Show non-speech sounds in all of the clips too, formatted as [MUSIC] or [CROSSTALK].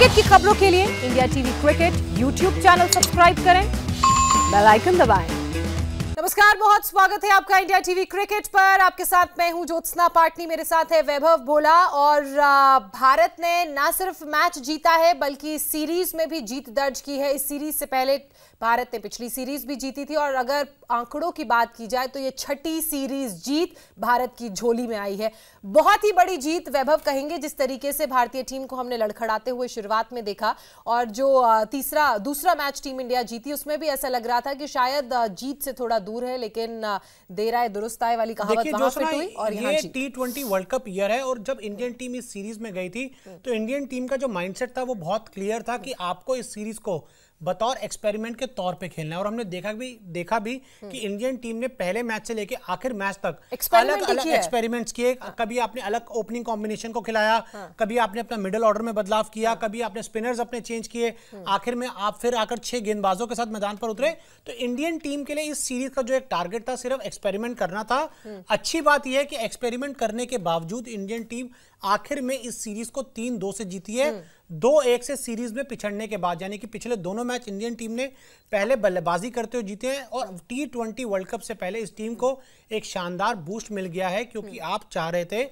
Cricket की खबरों के लिए India TV cricket YouTube channel subscribe करें बेल आइकन दबाएं। नमस्कार बहुत स्वागत है आपका इंडिया टीवी क्रिकेट पर आपके साथ मैं हूं ज्योत्सना पाटनी मेरे साथ है वैभव भोला और भारत ने ना सिर्फ मैच जीता है बल्कि सीरीज में भी जीत दर्ज की है इस सीरीज से पहले भारत ने पिछली सीरीज भी जीती थी और अगर आंकड़ों की बात की जाए तो ये छठी सीरीज जीत भारत की झोली में आई है बहुत ही बड़ी जीत वैभव कहेंगे जिस तरीके से भारतीय टीम को हमने लड़खड़ाते हुए शुरुआत में देखा और जो तीसरा दूसरा मैच टीम इंडिया जीती उसमें भी ऐसा लग रहा था कि शायद जीत से थोड़ा दूर है लेकिन देर आए दुरुस्त आए वाली कहावत और ये T twenty world cup year है और जब इंडियन टीम इस सीरीज में गई थी हम्म। तो इंडियन टीम का जो माइंडसेट था वो बहुत क्लियर था कि आपको इस सीरीज को बतौर एक्सपेरिमेंट के तौर पे खेलना है और हमने देखा भी देखा भी कि इंडियन टीम हम्म। ने पहले मैच से लेके आखिर मैच तक अलग अलग एक्सपेरिमेंट्स किए हाँ। कभी आपने अलग ओपनिंग कॉम्बिनेशन को खिलाया हाँ। कभी आपने अपना मिडिल ऑर्डर में बदलाव किया हाँ। कभी आपने स्पिनर्स अपने चेंज किए हम्म। आखिर में आप फिर आकर छह गेंदबाजों के साथ मैदान पर उतरे हम्म। तो इंडियन टीम के लिए इस सीरीज का जो एक टारगेट था सिर्फ एक्सपेरिमेंट करना था अच्छी बात यह है कि एक्सपेरिमेंट करने के बावजूद इंडियन टीम आखिर में इस सीरीज को तीन दो से जीती है हम्म। दो एक से सीरीज में पिछड़ने के बाद यानी कि पिछले दोनों मैच इंडियन टीम ने पहले बल्लेबाजी करते हुए जीते हैं और टी ट्वेंटी वर्ल्ड कप से पहले इस टीम को एक शानदार बूस्ट मिल गया है क्योंकि हम्म। आप चाह रहे थे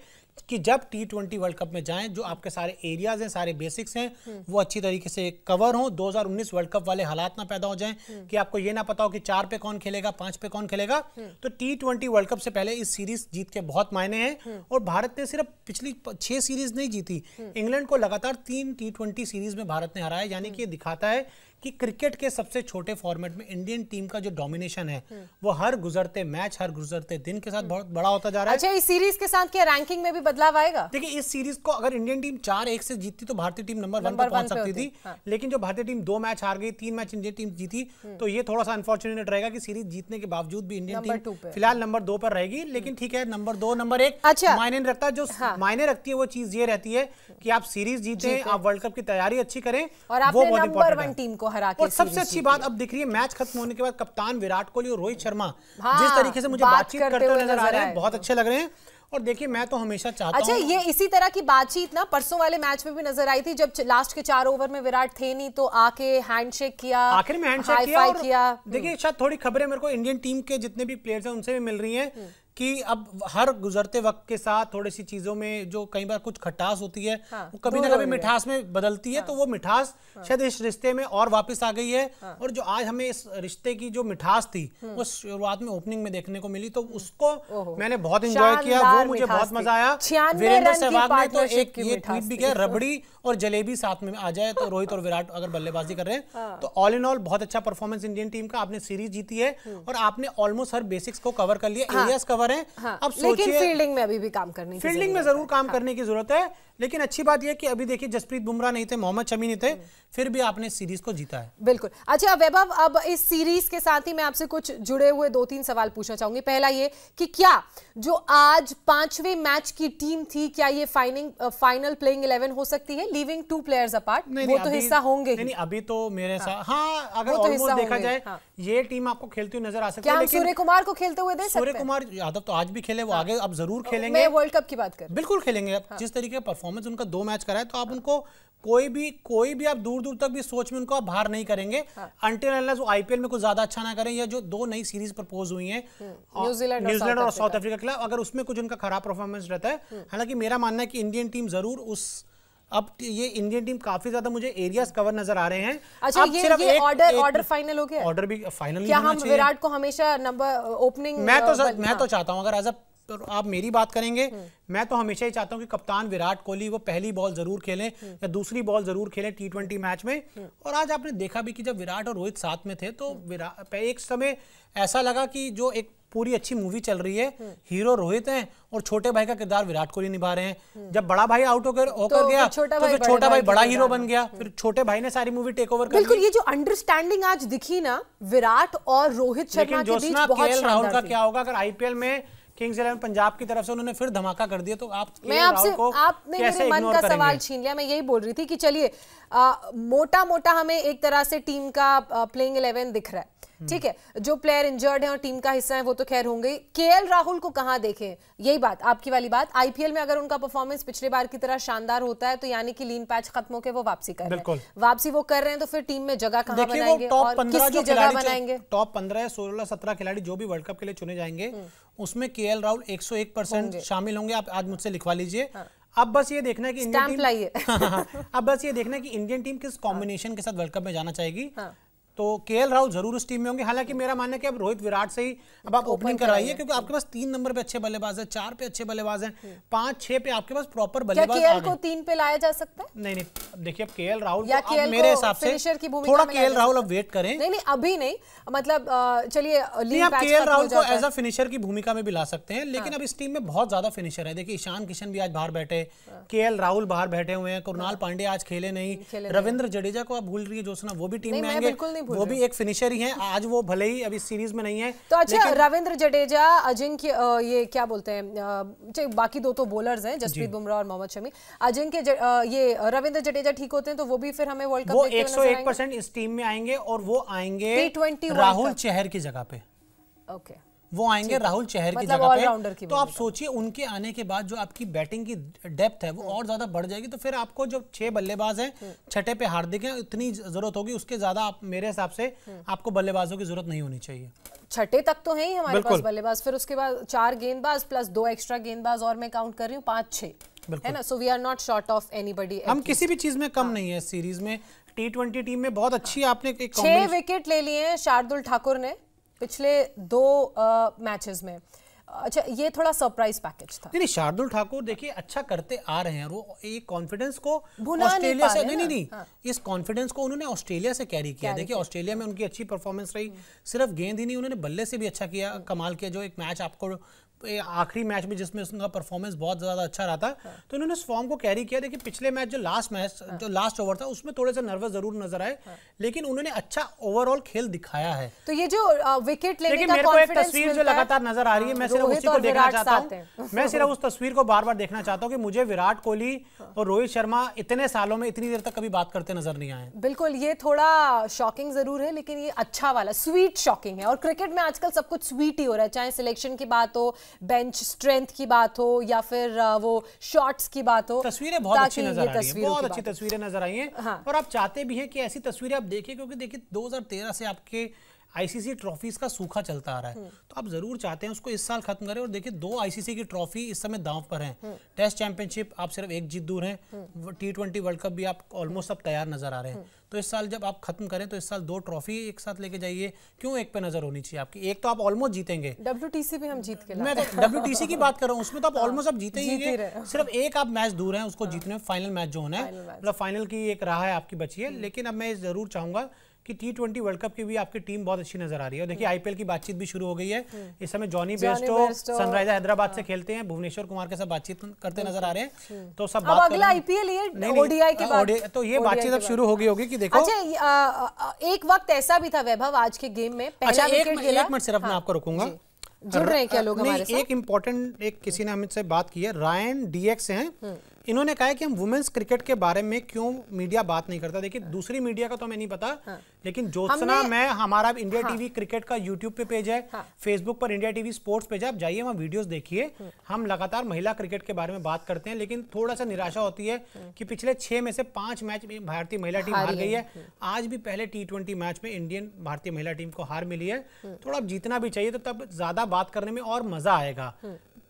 कि जब टी ट्वेंटी वर्ल्ड कप में जाएं जो आपके सारे एरियाज हैं सारे बेसिक्स हैं हम्म। वो अच्छी तरीके से कवर हों 2019 वर्ल्ड कप वाले हालात ना पैदा हो जाएं हम्म। कि आपको ये ना पता हो कि चार पे कौन खेलेगा पांच पे कौन खेलेगा हम्म। तो टी ट्वेंटी वर्ल्ड कप से पहले इस सीरीज जीत के बहुत मायने हैं और भारत ने सिर्फ पिछली छह सीरीज नहीं जीती इंग्लैंड को लगातार तीन टी सीरीज में भारत ने हराया यानी कि दिखाता है कि क्रिकेट के सबसे छोटे फॉर्मेट में इंडियन टीम का जो डोमिनेशन है वो हर गुजरते मैच हर गुजरते दिन के साथ हम्म। बहुत बड़ा होता जा रहा है अच्छा इस सीरीज के साथ क्या रैंकिंग में भी बदलाव आएगा देखिए इस सीरीज को अगर इंडियन टीम चार एक से जीतती तो भारतीय टीम नंबर वन पर पहुंच सकती थी हाँ। लेकिन जो भारतीय टीम दो मैच हार गई तीन मैच इंडियन टीम जीती हम्म। तो ये थोड़ा सा अनफॉर्चुनेट रहेगा की सीरीज जीतने के बावजूद भी इंडियन टीम फिलहाल नंबर दो पर रहेगी हम्म। लेकिन ठीक है नंबर दो नंबर एक अच्छा मायने रखता जो हाँ। मायने रखती है वो चीज ये रहती है कि आप सीरीज जीते आप वर्ल्ड कप की तैयारी अच्छी करें और आप नंबर वन टीम को हरा के और सबसे अच्छी बात अब दिख रही है मैच खत्म होने के बाद कप्तान विराट कोहली और रोहित शर्मा हाँ, जिस तरीके से मुझे बातचीत करते हुए नजर आ रहे हैं बहुत अच्छे लग रहे हैं और देखिए मैं तो हमेशा चाहता अच्छा ये इसी तरह की बातचीत ना परसों वाले मैच में भी नजर आई थी जब लास्ट के चार ओवर में विराट थे नहीं तो आके हैंडशेक किया आखिर में हैंडशेक किया, किया। देखिए हम्म। शायद थोड़ी खबरें मेरे को इंडियन टीम के जितने भी प्लेयर्स हैं उनसे भी मिल रही हैं कि अब हर गुजरते वक्त के साथ थोड़ी सी चीजों में जो कई बार कुछ खटास होती है हाँ, वो कभी ना कभी मिठास में बदलती है तो हाँ, तो वो मिठास हाँ, शायद इस रिश्ते में और वापस आ गई है हाँ, और जो आज हमें इस रिश्ते की जो मिठास थी हम्म। वो शुरुआत में ओपनिंग में देखने को मिली तो उसको मैंने बहुत इंजॉय किया वो मुझे बहुत मजा आया वीरेंद्र सहवाग ने तो एक ये ट्वीट भी किया रबड़ी और जलेबी साथ में आ जाए तो हाँ। रोहित और विराट अगर बल्लेबाजी कर रहे हैं हाँ। तो ऑल इन ऑल बहुत अच्छा परफॉर्मेंस इंडियन टीम का आपने सीरीज जीती है हम्म। और आपने ऑलमोस्ट हर बेसिक्स को कवर कर लिया एरियाज हाँ। कवर उम्र है हाँ, अब सोचिए फील्डिंग में अभी भी काम करने फील्डिंग में जरूर काम हाँ। करने की जरूरत है लेकिन अच्छी बात यह कि अभी देखिए जसप्रीत बुमराह नहीं थे मोहम्मद शमी नहीं थे फिर भी आपने सीरीज को जीता है बिल्कुल अच्छा वैभव अब इस सीरीज के साथ ही मैं आपसे कुछ जुड़े हुए दो तीन सवाल पूछना चाहूंगी पहला ये कि क्या जो आज पांचवे मैच की टीम थी क्या ये फाइनिंग फाइनल प्लेइंग इलेवन हो सकती है लीविंग टू प्लेयर्स अपार्ट वो तो हिस्सा होंगे अभी तो मेरे हाँ। साथ हाँ अगर तो देखा जाए ये टीम आपको खेलती हुई नजर आ सकती है सूर्य कुमार को खेलते हुए सूर्य कुमार यादव तो आज भी खेले वो हाँ। आगे अब जरूर खेलेंगे वर्ल्ड कप की बात कर बिल्कुल खेलेंगे हाँ। जिस तरीके का परफॉर्मेंस उनका दो मैच करा है तो आप उनको कोई भी कोई भी आप दूर दूर तक भी सोच में उनको आप बाहर नहीं करेंगे अंटिल हाँ। अनलेस वो आईपीएल में कुछ ज्यादा अच्छा ना करें या जो दो नई सीरीज प्रपोज हुई है न्यूजीलैंड हम्म। और साउथ अफ्रीका के खिलाफ अगर उसमें कुछ उनका खराब परफॉर्मेंस रहता है हम्म। हालांकि मेरा मानना है कि इंडियन टीम जरूर उस अब ये इंडियन टीम काफी ज्यादा मुझे एरियाज कवर नजर आ रहे हैं अच्छा ये ये ऑर्डर ऑर्डर फाइनल हो गया ऑर्डर भी फाइनल क्या हम विराट को हमेशा नंबर ओपनिंग uh, मैं तो uh, बल, मैं तो हाँ। चाहता हूं अगर एज अ तो आप मेरी बात करेंगे हम्म। मैं तो हमेशा ही चाहता हूं कि कप्तान विराट कोहली वो पहली बॉल जरूर खेलें हम्म। या दूसरी बॉल जरूर खेलें टी ट्वेंटी मैच में हम्म। और आज आपने देखा भी कि जब विराट और रोहित साथ में थे तो विराट एक समय ऐसा लगा कि जो एक पूरी अच्छी मूवी चल रही है हम्म। हीरो रोहित हैं और छोटे भाई का किरदार विराट कोहली निभा रहे हैं हम्म। जब बड़ा भाई आउट होकर होकर तो गया छोटा तो फिर छोटा भाई, भाई बड़ा हीरो बन गया हम्म। फिर छोटे भाई ने सारी मूवी टेक ओवर बिल्कुल ये जो अंडरस्टैंडिंग आज दिखी ना विराट और रोहित शर्मा के बीच राहुल का क्या होगा अगर आईपीएल में किंग्स इलेवन पंजाब की तरफ से उन्होंने फिर धमाका कर दिया तो आप मैं आपसे आपने मेरे मन का सवाल छीन लिया मैं यही बोल रही थी कि चलिए मोटा मोटा हमें एक तरह से टीम का प्लेइंग इलेवन दिख रहा है हम्म। ठीक है जो प्लेयर इंजर्ड है और टीम का हिस्सा है वो तो खैर होंगे के राहुल को कहा देखें यही बात आपकी वाली बात आईपीएल में अगर उनका परफॉर्मेंस पिछले बार की तरह शानदार होता है तो यानी कि लीन पैच खत्म होकर वो वापसी कर रहे हैं वापसी वो कर रहे हैं तो फिर टीम में जगह कहाँ बनाएंगे और किसकी जगह बनाएंगे टॉप पंद्रह सोलह सत्रह खिलाड़ी जो भी वर्ल्ड कप के लिए चुने जाएंगे हम्म। उसमें के राहुल एक परसेंट शामिल होंगे आप आज मुझसे लिखवा लीजिए हाँ। अब बस ये देखना है कि इंडियन टीम [LAUGHS] अब बस ये देखना है कि इंडियन टीम किस कॉम्बिनेशन के साथ वर्ल्ड कप में जाना चाहेगी हाँ। तो के राहुल जरूर उस टीम में होंगे हालांकि मेरा मानना है कि अब रोहित विराट से ही अब आप ओपनिंग कराइए क्योंकि आपके पास तीन नंबर पे अच्छे बल्लेबाज है चार पे अच्छे बल्लेबाज हैं हम्म। पांच छह पे आपके पास प्रॉपर बल्लेबाज क्या को तीन पे लाया जा सकता है नहीं नहीं देखिए अब के राहुल मेरे हिसाब से थोड़ा के राहुल अब वेट करें नहीं नहीं अभी नहीं मतलब चलिए आप के राहुल को एज अ फिनिशर की भूमिका में भी ला सकते हैं लेकिन हाँ। अब इस टीम में बहुत ज्यादा फिनिशर है देखिए ईशान किशन भी आज बाहर बैठे के राहुल हाँ। बाहर बैठे हुए हैं कुरनाल हाँ। पांडे आज खेले नहीं रविंद्र जडेजा को आप भूल रही है जोसना वो भी टीम में आएंगे वो भी एक फिनिशर ही है आज वो भले ही अभी सीरीज में नहीं है तो अच्छा रविंद्र जडेजा अजिंक्य ये क्या बोलते हैं बाकी दो तो बॉलर्स है जसप्रीत बुमराह और मोहम्मद शमी अजिंक्य ये रविंद्र जडेजा ठीक होते हैं तो वो भी फिर हमें वर्ल्ड कप वो एक परसेंट इस टीम में आएंगे और वो आएंगे राहुल चेहर की जगह पे ओके okay. वो आएंगे राहुल चेहर मतलब की जगह पे तो आप सोचिए उनके आने के बाद जो आपकी बैटिंग की डेप्थ है वो हम्म। और ज्यादा बढ़ जाएगी तो फिर आपको जो छह बल्लेबाज हैं हम्म। छठे पे हार्दिक हैं उतनी जरूरत होगी उसके ज्यादा आप मेरे हिसाब से हम्म। आपको बल्लेबाजों की जरूरत नहीं होनी चाहिए छठे तक तो है ही हमारे पास बल्लेबाज फिर उसके बाद चार गेंदबाज प्लस दो एक्स्ट्रा गेंदबाज और मैं काउंट कर रही हूँ पांच छह है ना so we are not short of anybody हम किसी भी चीज में कम हाँ। नहीं है सीरीज में टी ट्वेंटी टीम में बहुत अच्छी हाँ। आपने छह विकेट ले लिए हैं शार्दुल ठाकुर ने पिछले दो मैचेस में अच्छा ये थोड़ा सरप्राइज पैकेज था नहीं शार्दुल ठाकुर देखिए अच्छा करते आ रहे हैं वो एक कॉन्फिडेंस को ऑस्ट्रेलिया से नहीं नहीं नहीं हाँ। इस कॉन्फिडेंस को उन्होंने ऑस्ट्रेलिया से कैरी किया देखिए ऑस्ट्रेलिया में उनकी अच्छी परफॉर्मेंस रही हम्म। सिर्फ गेंद ही नहीं उन्होंने बल्ले से भी अच्छा किया कमाल किया जो एक मैच आपको आखिरी मैच में जिसमें उसका परफॉर्मेंस बहुत ज़्यादा अच्छा रहा था हाँ। तो इन्होंने उस फॉर्म को कैरी किया देखिए पिछले मैच जो लास्ट मैच हाँ। जो लास्ट ओवर था उसमें थोड़े से नर्वस जरूर नजर आए हाँ। लेकिन उन्होंने अच्छा ओवरऑल खेल दिखाया है तो ये जो विकेट लेने का मेरे को एक तस्वीर जो लगातार नजर आ रही है हाँ, मैं सिर्फ उसी को देखना चाहता हूँ मैं [LAUGHS] सिर्फ उस तस्वीर को बार बार देखना चाहता हूँ की मुझे विराट कोहली हाँ। और रोहित शर्मा इतने सालों में इतनी देर तक कभी बात करते नजर नहीं आए बिल्कुल ये थोड़ा शॉकिंग जरूर है लेकिन ये अच्छा वाला स्वीट शॉकिंग है और क्रिकेट में आजकल सब कुछ स्वीट ही हो रहा है चाहे सिलेक्शन की बात हो बेंच स्ट्रेंथ की बात हो या फिर वो शॉट्स की बात हो तस्वीरें बहुत अच्छी नजर आई हैं बहुत अच्छी तस्वीरें नजर आई हैं हाँ। और आप चाहते भी हैं कि ऐसी तस्वीरें आप देखें क्योंकि देखिए 2013 से आपके आईसीसी ट्रॉफीज का सूखा चलता आ रहा है हम्म। तो आप जरूर चाहते हैं उसको इस साल खत्म करें और देखिए दो आईसीसी की ट्रॉफी इस समय दांव पर है हम्म। टेस्ट चैंपियनशिप आप सिर्फ एक जीत दूर हैं टी ट्वेंटी वर्ल्ड कप भी आप ऑलमोस्ट अब तैयार नजर आ रहे हैं हम्म। तो इस साल जब आप खत्म करें तो इस साल दो ट्रॉफी एक साथ लेके जाइए क्यों एक पे नजर होनी चाहिए आपकी एक तो आप ऑलमोस्ट जीतेंगे डब्ल्यूटीसी भी हम जीत के मैं तो डब्ल्यू की बात कर रहा हूँ उसमें तो आप ऑलमोस्ट हाँ, आप जीते ही सिर्फ एक आप मैच दूर हैं उसको हाँ। जीतने फाइनल मैच जो होना है मतलब फाइनल की एक राह है आपकी बची है लेकिन अब मैं जरूर चाहूंगा कि टी ट्वेंटी वर्ल्ड कप की भी आपकी टीम बहुत अच्छी नजर आ रही है देखिए आईपीएल हम्म। की बातचीत भी शुरू हो गई है हम्म। इस समय जॉनी बेस्टो सनराइजर हैदराबाद से हाँ। खेलते हैं भुवनेश्वर कुमार के साथ बातचीत करते नजर आ रहे हैं हम्म। तो सब बात अगला आईपीएल ओडीआई के बाद तो ये बातचीत अब शुरू हो गई होगी की देखो अच्छा, एक वक्त ऐसा भी था वैभव आज के गेम में अच्छा, एक मिनट सिर्फ मैं हाँ। आपको रुकूंगा जुड़ रहे हैं क्या लोग हमारे साथ एक इम्पोर्टेंट एक किसी ने हमसे बात की है रायन डीएक्स हैं इन्होंने कहा है कि हम वुमेन्स क्रिकेट के बारे में क्यों मीडिया बात नहीं करता देखिए हाँ। दूसरी मीडिया का तो हमें नहीं पता हाँ। लेकिन ज्योत्सना मैं हमारा इंडिया हाँ। टीवी क्रिकेट का यूट्यूब पे पेज है हाँ। फेसबुक पर इंडिया टीवी स्पोर्ट्स पेज है आप जाइए वहाँ वीडियोस देखिए हाँ। हम लगातार महिला क्रिकेट के बारे में बात करते हैं लेकिन थोड़ा सा निराशा होती है हाँ। कि पिछले छह में से पांच मैच में भारतीय महिला टीम हार गई है आज भी पहले टी मैच में इंडियन भारतीय महिला टीम को हार मिली है हाँ। थोड़ा जीतना भी चाहिए तो तब ज्यादा बात करने में और मजा आएगा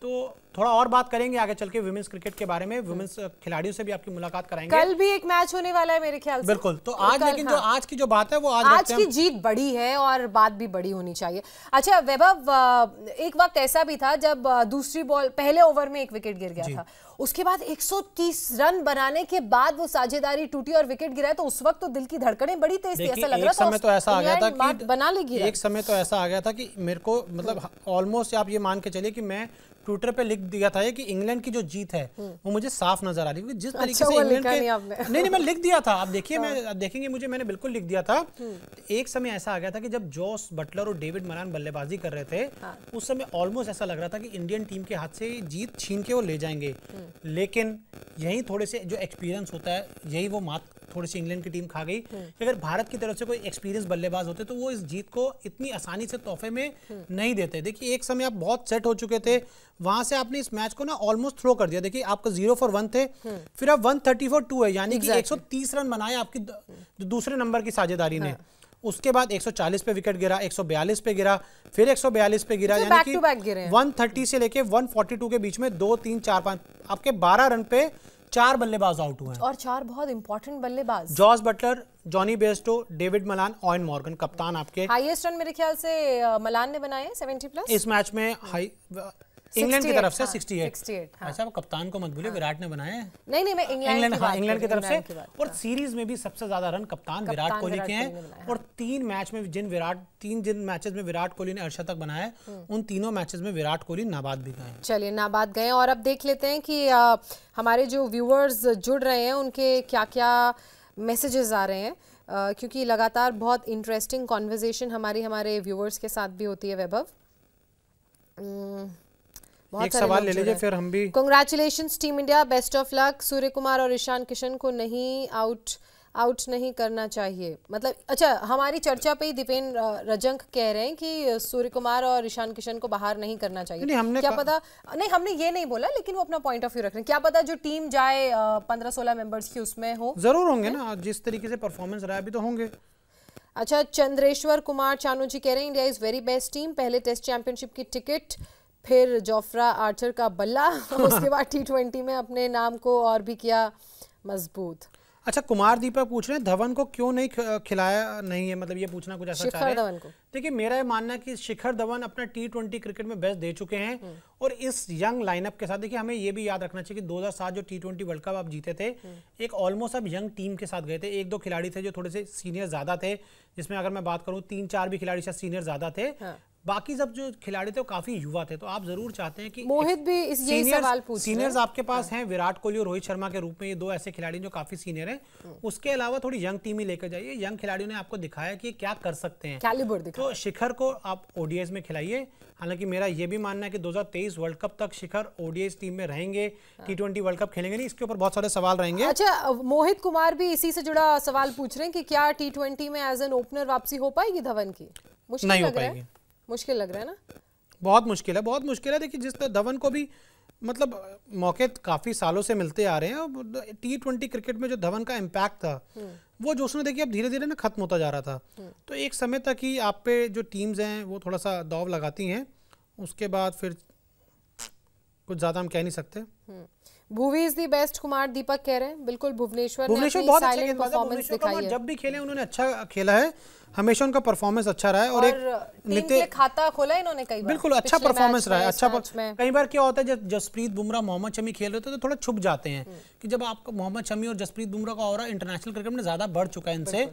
तो थोड़ा और बात करेंगे आगे चल के वुमेन्स क्रिकेट के बारे में वुमेन्स uh, खिलाड़ियों से भी आपकी मुलाकात कराएंगे कल भी एक मैच होने वाला है मेरे ख्याल से बिल्कुल तो आज लेकिन हाँ। जो आज की जो बात है वो आज आज की जीत बड़ी है और बात भी बड़ी होनी चाहिए अच्छा वैभव uh, एक वक्त ऐसा भी था जब uh, दूसरी बॉल पहले ओवर में एक विकेट गिर गया था उसके बाद 130 रन बनाने के बाद वो साझेदारी टूटी और विकेट गिरा तो उस वक्त तो दिल की धड़कनें बड़ी तेज थी ऐसा लग रहा था समय तो ऐसा आ गया था कि बना लेगी एक समय तो ऐसा आ गया था कि मेरे को मतलब ऑलमोस्ट आप ये मान के चलिए कि मैं ट्विटर पे लिख दिया था कि इंग्लैंड की जो जीत है हम्म। वो मुझे साफ नजर आ रही है जिस अच्छा, तरीके से इंग्लैंड के नहीं नहीं मैं लिख दिया था आप देखिए मैं हाँ। देखेंगे मुझे मैंने बिल्कुल लिख दिया था हम्म। तो एक समय ऐसा आ गया था कि जब जॉस बटलर और डेविड मरान बल्लेबाजी कर रहे थे हाँ। उस समय ऑलमोस्ट ऐसा लग रहा था कि इंडियन टीम के हाथ से जीत छीन के वो ले जाएंगे हम्म। लेकिन यही थोड़े से जो एक्सपीरियंस होता है यही वो मात थोड़ी सी इंग्लैंड की टीम खा गई हम्म। अगर भारत की तरफ से कोई एक्सपीरियंस बल्लेबाज होते तो वो इस जीत को इतनी आसानी से तोहफे में हम्म। नहीं देते देखिए एक समय आप बहुत सेट हो चुके थे वहां से आपने इस मैच को ना ऑलमोस्ट थ्रो कर दिया देखिए आपका जीरो फॉर वन थे हम्म। फिर आप वन थर्टी फॉर टू है यानी कि एक रन बनाए आपकी दूसरे नंबर की साझेदारी ने हाँ। उसके बाद 140 पे विकेट गिरा 142 पे गिरा फिर 142 पे गिरा यानी कि 130 से लेके 142 के बीच में दो तीन चार पांच आपके 12 रन पे चार बल्लेबाज आउट हुए हैं और चार बहुत इंपॉर्टेंट बल्लेबाज George Buttler Jonny Bairstow David Malan Eoin Morgan कप्तान आपके हाईएस्ट रन मेरे ख्याल से मलान ने बनाए 70 प्लस इस मैच में हाई इंग्लैंड की तरफ से 68 हाँ।, हाँ, अच्छा वो कप्तान को मत भूलिए हाँ। विराट ने बनाया नहीं नहीं मैं इंग्लैंड हाँ इंग्लैंड की हाँ, तरफ से और सीरीज में भी सबसे ज्यादा रन कप्तान विराट कोहली के हैं और तीन मैच में जिन विराट तीन जिन मैचेस में विराट कोहली ने अर्शद तक बनाया हम्म। उन तीनों मैचेस में विराट कोहली नाबाद भी गए चलिए नाबाद गए और अब देख लेते हैं कि हमारे जो व्यूअर्स जुड़ रहे हैं उनके क्या क्या मैसेजेस आ रहे हैं क्योंकि लगातार बहुत इंटरेस्टिंग कॉन्वर्जेसन हमारी हमारे व्यूअर्स के साथ भी होती है वैभव एक सवाल ले लीजिए फिर हम भी congratulation team India best of luck Suryakumar और ईशान किशन को नहीं आउट आउट नहीं करना चाहिए मतलब अच्छा हमारी चर्चा पे ही दीपेन रजंक कह रहे हैं कि सूर्य कुमार और ईशान किशन को बाहर नहीं करना चाहिए नहीं, हमने क्या पता नहीं हमने ये नहीं बोला लेकिन वो अपना पॉइंट ऑफ व्यू रख रहे हैं क्या पता जो टीम जाए पंद्रह सोलह मेंबर्स की उसमें हो जरूर होंगे ना जिस तरीके से परफॉर्मेंस रहा अभी तो होंगे अच्छा चंद्रेश्वर कुमार चानू जी कह रहे हैं India is very best team पहले टेस्ट चैंपियनशिप की टिकट फिर जोफ्रा आर्चर का बल्ला उसके [LAUGHS] बाद टी ट्वेंटी में अपने नाम को और भी किया मजबूत अच्छा कुमार दीपक पूछ रहे हैं धवन को क्यों नहीं खिलाया नहीं है मतलब ये पूछना कुछ ऐसा शिखर धवन को देखिए मेरा ये मानना है कि शिखर धवन अपना टी ट्वेंटी क्रिकेट में बेस्ट दे चुके हैं हम्म। और इस यंग लाइनअप के साथ देखिए हमें ये भी याद रखना चाहिए कि 2007 जो टी ट्वेंटी वर्ल्ड कप आप जीते थे हम्म। एक ऑलमोस्ट आप यंग टीम के साथ गए थे एक दो खिलाड़ी थे जो थोड़े से सीनियर ज़्यादा थे जिसमें अगर मैं बात करूँ तीन चार भी खिलाड़ी शायद सीनियर ज़्यादा थे हाँ। बाकी सब जो खिलाड़ी थे वो काफी युवा थे तो आप जरूर चाहते हैं कि मोहित भी इस यही सवाल पूछ सीनियर्स आपके पास हाँ। हैं विराट कोहली और रोहित शर्मा के रूप में ये दो ऐसे खिलाड़ी जो काफी सीनियर हैं हम्म। उसके अलावा थोड़ी यंग टीम ही लेकर जाइए यंग खिलाड़ियों ने आपको दिखाया कि क्या कर सकते हैं तो शिखर को आप ओडीएस में खिलाइए हालांकि मेरा ये भी मानना है कि 2023 वर्ल्ड कप तक शिखर ओडीएस टीम में रहेंगे टी ट्वेंटी वर्ल्ड कप खेलेंगे नहीं इसके ऊपर बहुत सारे सवाल रहेंगे अच्छा मोहित कुमार भी इसी से जुड़ा सवाल पूछ रहे हैं कि क्या टी ट्वेंटी में एज एन ओपनर वापसी हो पाएगी धवन की नहीं हो पाएगी मुश्किल लग रहा है ना बहुत मुश्किल है बहुत मुश्किल है देखिए जिस तरह धवन को भी मतलब मौके काफ़ी सालों से मिलते आ रहे हैं और टी ट्वेंटी क्रिकेट में जो धवन का इम्पैक्ट था हम्म। वो जो उसने देखिए अब धीरे धीरे ना खत्म होता जा रहा था हम्म। तो एक समय तक ही आप पे जो टीम्स हैं वो थोड़ा सा दाव लगाती हैं उसके बाद फिर कुछ ज़्यादा हम कह नहीं सकते हम्म। Bhuvi is the best Kumar Deepak कह रहे हैं बिल्कुल भुवनेश्वर भुवनेश्वर बहुत अच्छा परफॉर्मेंस दिखाई है जब भी खेले उन्होंने अच्छा खेला है हमेशा उनका परफॉर्मेंस अच्छा रहा है और, और एक नित्य खाता खोला इन्होंने कई बार बिल्कुल अच्छा परफॉर्मेंस रहा है अच्छा कई बार क्या होता है जब जसप्रीत बुमराह मोहम्मद शमी खेल रहे थे तो थोड़ा छुप जाते हैं हम्म। कि जब आपको मोहम्मद शमी और जसप्रीत बुमराह का और इंटरनेशनल क्रिकेट में ज्यादा बढ़ चुका है इनसे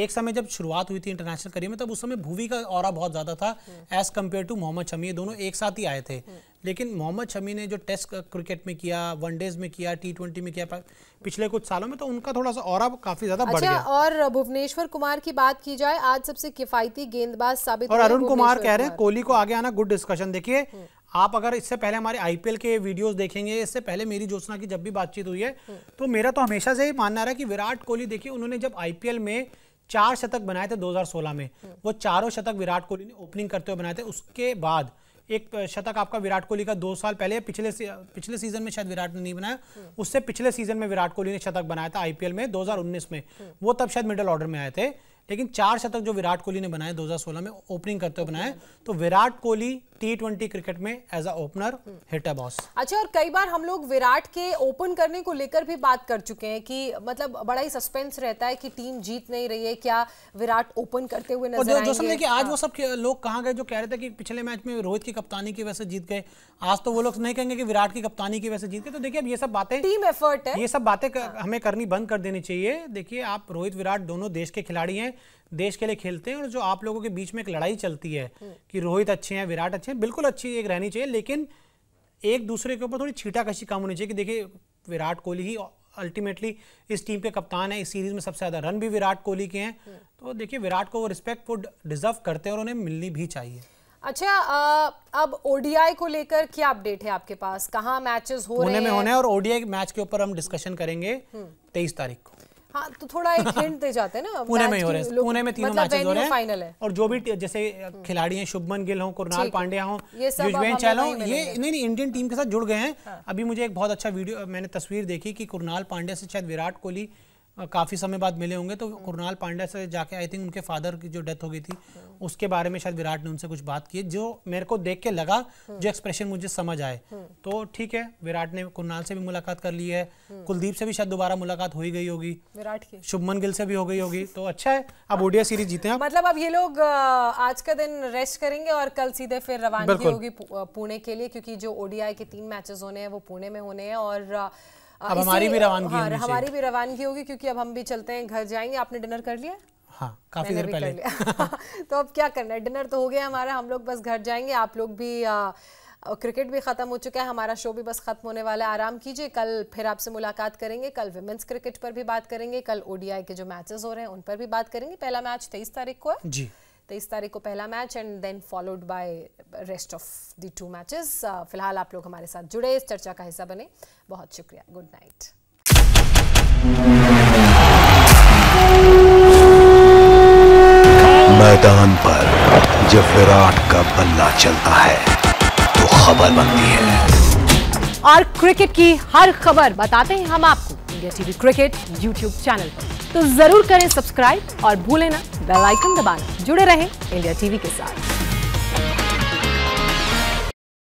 एक समय जब शुरुआत हुई थी इंटरनेशनल करियर में तब उस समय भूवी का और बहुत ज़्यादा था as compared to Mohammed Shami ये दोनों एक साथ ही आए थे लेकिन मोहम्मद शमी ने जो टेस्ट क्रिकेट में किया वनडेज में किया टी ट्वेंटी में किया पिछले कुछ सालों में तो उनका थोड़ा सा और काफी ज्यादा अच्छा, बढ़ गया और भुवनेश्वर कुमार की बात की जाए आज सबसे किफायती गेंदबाज साबित और अरुण कुमार कह रहे हैं कोहली को आगे आना गुड डिस्कशन देखिए हम्म। आप अगर इससे पहले हमारे आईपीएल के वीडियोस देखेंगे इससे पहले मेरी जोशना की जब भी बातचीत हुई है हम्म। तो मेरा तो हमेशा से ही मानना रहा कि विराट कोहली देखिए उन्होंने जब आईपीएल में चार शतक बनाए थे 2016 में हम्म। वो चारों शतक विराट कोहली ने ओपनिंग करते हुए बनाए थे उसके बाद एक शतक आपका विराट कोहली का दो साल पहले पिछले पिछले सीजन में शायद विराट ने नहीं बनाया हम्म। उससे पिछले सीजन में विराट कोहली ने शतक बनाया था आईपीएल में 2019 में हम्म। वो तब शायद मिडिल ऑर्डर में आए थे लेकिन चार शतक जो विराट कोहली ने बनाए 2016 में ओपनिंग करते हुए बनाए तो Virat Kohli T twenty cricket में as a opener a boss अच्छा और कई बार हम लोग विराट के ओपन करने को लेकर भी बात कर चुके हैं कि मतलब बड़ा ही सस्पेंस रहता है कि टीम जीत नहीं रही है क्या विराट ओपन करते हुए नजर जो समझे कि आज वो हाँ। सब लोग कहाँ गए जो कह रहे थे कि पिछले मैच में रोहित की कप्तानी की वजह से जीत गए आज तो वो लोग नहीं कहेंगे कि विराट की कप्तानी की वजह से जीत गए तो देखिए अब ये सब बातें टीम एफर्ट है ये सब बातें हाँ। हमें करनी बंद कर देनी चाहिए देखिए आप रोहित विराट दोनों देश के खिलाड़ी हैं देश के लिए खेलते हैं और जो आप लोगों के बीच में एक लड़ाई चलती है कि रोहित अच्छे हैं विराट अच्छे हैं बिल्कुल अच्छी एक रहनी चाहिए लेकिन एक दूसरे के ऊपर थोड़ी छीटाकशी कम होनी चाहिए कि देखिए विराट कोहली ही अल्टीमेटली इस टीम के कप्तान है इस सीरीज में सबसे ज़्यादा रन भी विराट कोहली के हैं तो देखिए विराट को वो रिस्पेक्ट वो डिजर्व करते हैं और उन्हें मिलनी भी चाहिए अच्छा आ, अब ओडीआई को लेकर क्या अपडेट है आपके पास कहाँ मैचेस हो रहे हैं में होने और ओडीआई मैच के ऊपर हम डिस्कशन करेंगे तेईस तारीख को हाँ तो थोड़ा एक हिंट [LAUGHS] दे जाते हैं ना पुणे में ही हो रहे हैं पुणे में तीनों मतलब हो रहे हैं फाइनल है और जो भी जैसे हम्म। खिलाड़ी हैं शुभमन गिल हो कुरनाल पांड्या हो युजवेन चहल हो ये नहीं नहीं इंडियन टीम के साथ जुड़ गए हैं हाँ। अभी मुझे एक बहुत अच्छा वीडियो मैंने तस्वीर देखी कि कुरनाल पांड्या से शायद विराट कोहली काफ़ी समय बाद मिले होंगे तो कुणाल पांड्या से जाके आई थिंक उनके फादर की जो डेथ हो गई थी उसके बारे में शायद विराट ने उनसे कुछ बात की जो मेरे को देख के लगा जो एक्सप्रेशन मुझे समझ आए तो ठीक है विराट ने कुणाल से भी मुलाकात कर ली है कुलदीप से भी शायद दोबारा मुलाकात हो ही गई होगी विराट की शुभमन गिल से भी हो गई होगी तो अच्छा है अब ओडिया सीरीज जीते हैं मतलब अब ये लोग आज का दिन रेस्ट करेंगे और कल सीधे फिर रवानगी होगी पुणे के लिए क्योंकि जो ओडिया के तीन मैचेस होने हैं वो पुणे में होने हैं और हाँ, अब हमारी भी रवानगी हाँ, हमारी भी रवानगी होगी क्योंकि अब हम भी चलते हैं घर जाएंगे आपने डिनर कर लिया हाँ काफी देर पहले [LAUGHS] तो अब क्या करना है डिनर तो हो गया हमारा हम लोग बस घर जाएंगे आप लोग भी आ, क्रिकेट भी ख़त्म हो चुका है हमारा शो भी बस ख़त्म होने वाला है आराम कीजिए कल फिर आपसे मुलाकात करेंगे कल विमेंस क्रिकेट पर भी बात करेंगे कल ओडीआई के जो मैचेस हो रहे हैं उन पर भी बात करेंगे पहला मैच तेईस तारीख को है जी तेईस तारीख को पहला match and then followed by rest of the two matches फिलहाल आप लोग हमारे साथ जुड़े इस चर्चा का हिस्सा बने बहुत शुक्रिया गुड नाइट मैदान पर जब विराट का बल्ला चलता है तो खबर बनती है और क्रिकेट की हर खबर बताते हैं हम आपको India TV cricket YouTube channel पर तो जरूर करें सब्सक्राइब और भूलें ना बेल आइकन दबाना जुड़े रहें इंडिया टीवी के साथ